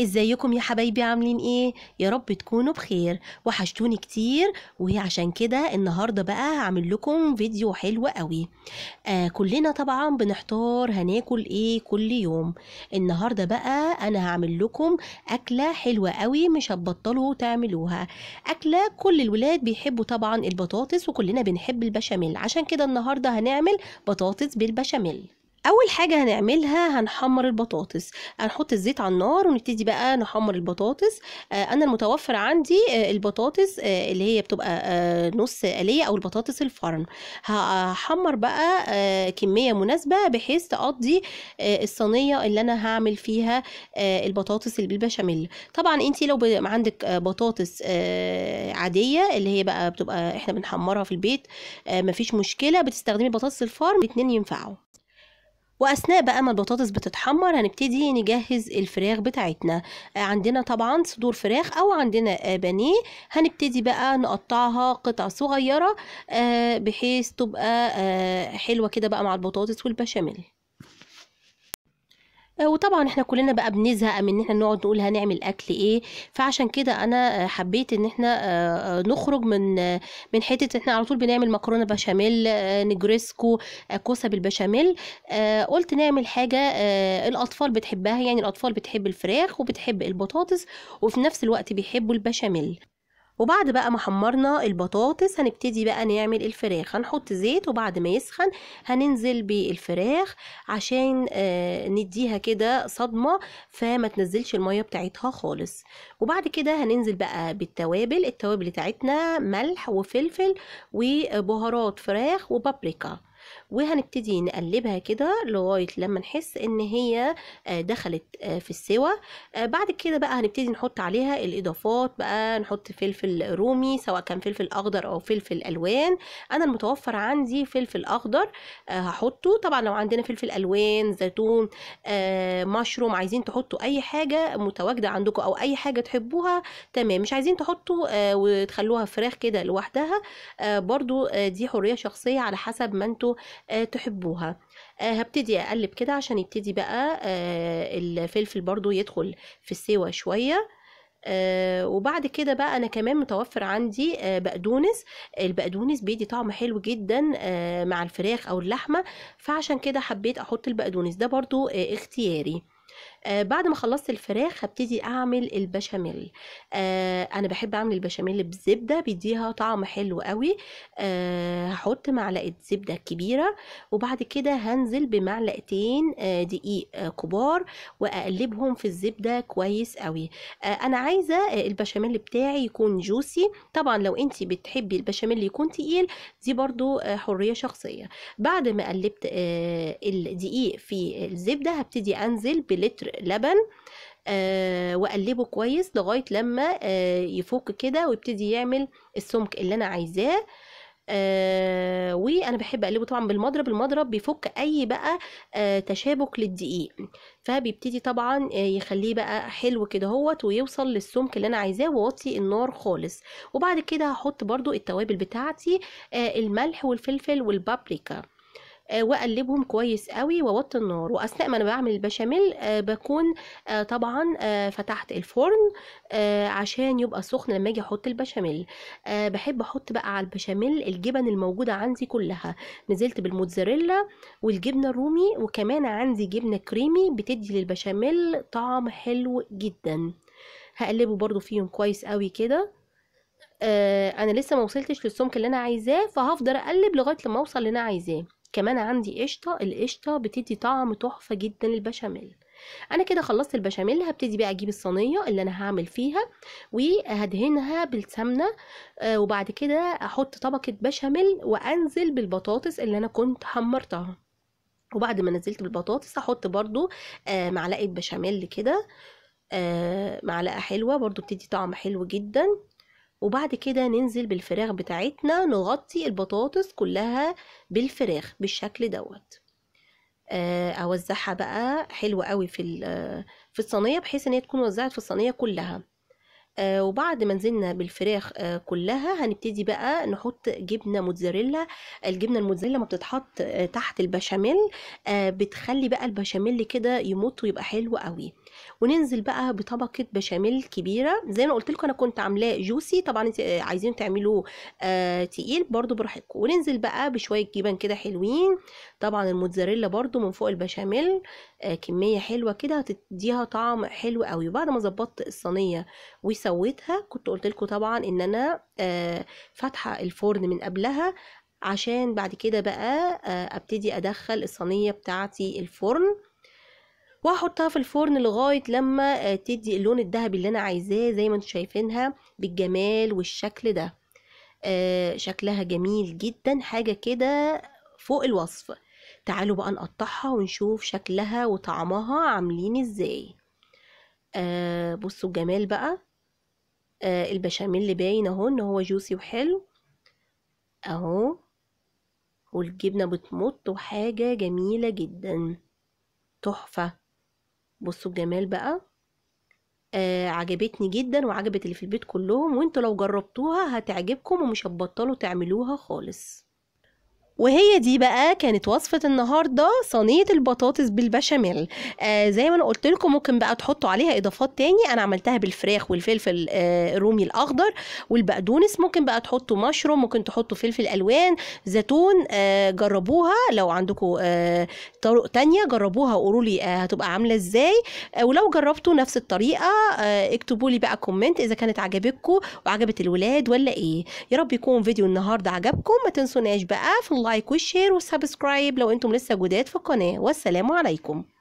ازيكم يا حبايبي عاملين ايه يا رب تكونوا بخير وحشتوني كتير وهي عشان كده النهارده بقى هعمل لكم فيديو حلو قوي آه كلنا طبعا بنحتار هناكل ايه كل يوم النهارده بقى انا هعمل لكم اكله حلوه قوي مش هتبطلوا تعملوها اكله كل الولاد بيحبوا طبعا البطاطس وكلنا بنحب البشاميل عشان كده النهارده هنعمل بطاطس بالبشاميل اول حاجه هنعملها هنحمر البطاطس هنحط الزيت على النار ونبتدي بقى نحمر البطاطس آه، انا المتوفر عندي آه، البطاطس آه، اللي هي بتبقى نص قليه او البطاطس الفرن هحمر بقى كميه مناسبه بحيث تقضي الصينيه اللي انا هعمل فيها البطاطس اللي بالبشاميل طبعا انت لو عندك بطاطس عاديه اللي هي بقى بتبقى احنا بنحمرها في البيت مفيش مشكله بتستخدمي بطاطس الفرن الاتنين ينفعوا واثناء بقى ما البطاطس بتتحمر هنبتدي نجهز الفراخ بتاعتنا آه، عندنا طبعا صدور فراخ او عندنا آه، بانيه هنبتدي بقى نقطعها قطع صغيره آه، بحيث تبقى حلوه كده بقى مع البطاطس والبشاميل آه، وطبعا احنا كلنا بقى بنزهق من ان احنا نقعد نقول هنعمل اكل ايه فعشان كده انا آه، حبيت ان احنا آه، نخرج من من حته احنا على طول بنعمل مكرونه بشاميل نجريسكو كوسه بالبشاميل قلت نعمل حاجه الاطفال بتحبها يعني الاطفال بتحب الفراخ وبتحب البطاطس وفي نفس الوقت بيحبوا البشاميل وبعد بقى ما حمرنا البطاطس هنبتدي بقى نعمل الفراخ هنحط زيت وبعد ما يسخن هننزل بالفراخ عشان آه، نديها كده صدمة فما تنزلش المية بتاعتها خالص وبعد كده هننزل بقى بالتوابل التوابل بتاعتنا ملح وفلفل وبهارات فراخ وبابريكا وهنبتدي نقلبها كده لغاية لما نحس ان هي آه، دخلت آه، في السوا آه، بعد كده بقى هنبتدي نحط عليها الاضافات بقى نحط فلفل رومي سواء كان فلفل اخضر او فلفل الوان انا المتوفر عندي فلفل اخضر هحطه طبعا لو عندنا فلفل الوان زيتون مشروم عايزين تحطوا اي حاجة متواجدة عندكم او اي حاجة تحبوها تمام مش عايزين تحطوا وتخلوها فراخ كده لوحدها برضو دي حرية شخصية على حسب ما انتوا آه، تحبوها آه، هبتدي اقلب كده عشان يبتدي بقى آه، الفلفل برضو يدخل في السوا شويه آه وبعد كده بقى انا كمان متوفر عندي آه بقدونس البقدونس بيدي طعم حلو جدا آه مع الفراخ او اللحمه فعشان كده حبيت احط البقدونس ده برضو اختياري آه بعد ما خلصت الفراخ هبتدي اعمل البشاميل آه انا بحب اعمل البشاميل بزبده بيديها طعم حلو قوي آه هحط معلقه زبده كبيره وبعد كده هنزل بمعلقتين آه دقيق آه كبار واقلبهم في الزبده كويس قوي آه انا عايزه آه البشاميل بتاعي يكون جوسي طبعا لو انت بتحبي البشاميل يكون تقيل دي برضو آه حريه شخصيه بعد ما قلبت آه الدقيق في الزبده هبتدي انزل بلتر لبن أه واقلبه كويس لغايه لما أه يفك كده ويبتدي يعمل السمك اللي انا عايزاه آه وانا بحب اقلبه طبعا بالمضرب المضرب بيفك اي بقى آه تشابك للدقيق فبيبتدي طبعا آه، يخليه بقى حلو كده هوت ويوصل للسمك اللي انا عايزاه واوطي النار خالص وبعد كده هحط برده التوابل بتاعتي آه الملح والفلفل والبابريكا آه، واقلبهم كويس قوي واوطي النار واثناء ما انا بعمل البشاميل آه، بكون آه، طبعا فتحت الفرن عشان يبقى سخن لما اجي احط البشاميل بحب احط بقى على البشاميل الجبن الموجوده عندي كلها نزلت بالموتزاريلا والجبنه الرومي وكمان عندي جبنه كريمي بتدي للبشاميل طعم حلو جدا هقلبه برضو فيهم كويس قوي كده انا لسه ما وصلتش للسمك اللي انا عايزاه فهفضل اقلب لغايه لما اوصل اللي انا عايزاه كمان عندي قشطه القشطه بتدي طعم تحفه جدا للبشاميل انا كده خلصت البشاميل هبتدي بقى اجيب الصينيه اللي انا هعمل فيها وهدهنها بالسمنه آه، وبعد كده احط طبقه بشاميل وانزل بالبطاطس اللي انا كنت حمرتها وبعد ما نزلت بالبطاطس احط برضو آه، معلقه بشاميل كده آه، معلقه حلوه برضو بتدي طعم حلو جدا وبعد كده ننزل بالفراخ بتاعتنا نغطي البطاطس كلها بالفراخ بالشكل دوت آه، اوزعها بقى حلوة قوي في آه، في الصينيه بحيث ان هي تكون وزعت في الصينيه كلها آه، وبعد ما نزلنا بالفراخ آه، كلها هنبتدي بقى نحط جبنه موتزاريلا الجبنه الموتزاريلا ما بتتحط آه، تحت البشاميل بتخلي بقى البشاميل كده يمط ويبقى حلو قوي وننزل بقى بطبقه بشاميل كبيره زي ما قلت لكم انا كنت عاملاه جوسي طبعا انت عايزين تعملوه تقيل برده براحتكم وننزل بقى بشويه جبن كده حلوين طبعا الموتزاريلا برده من فوق البشاميل كميه حلوه كده هتديها طعم حلو قوي بعد ما ظبطت الصينيه وسويتها كنت قلت لكم طبعا ان انا آه، فاتحه الفرن من قبلها عشان بعد كده بقى آه، ابتدي ادخل الصينيه بتاعتي الفرن واحطها في الفرن لغايه لما آه، تدي اللون الذهبي اللي انا عايزاه زي ما انتم شايفينها بالجمال والشكل ده شكلها جميل جدا حاجه كده فوق الوصف تعالوا بقى نقطعها ونشوف شكلها وطعمها عاملين ازاي آه بصوا الجمال بقى آه البشاميل اللي باين اهو ان هو جوسي وحلو اهو والجبنة بتمط وحاجة جميلة جدا تحفة بصوا الجمال بقى آه عجبتني جدا وعجبت اللي في البيت كلهم وانتوا لو جربتوها هتعجبكم ومش هتبطلوا تعملوها خالص وهي دي بقى كانت وصفة النهاردة صينية البطاطس بالبشاميل آه زي ما انا قلت لكم ممكن بقى تحطوا عليها اضافات تاني انا عملتها بالفراخ والفلفل آه الرومي الاخضر والبقدونس ممكن بقى تحطوا مشروم ممكن تحطوا فلفل الوان زيتون آه جربوها لو عندكم آه طرق تانية جربوها وقولوا لي آه هتبقى عاملة ازاي آه ولو جربتوا نفس الطريقة آه اكتبوا لي بقى كومنت اذا كانت عجبتكم وعجبت الولاد ولا ايه يا رب يكون فيديو النهاردة عجبكم ما تنسوناش بقى في لايك والشير والسبسكرايب لو انتم لسه جداد في القناه والسلام عليكم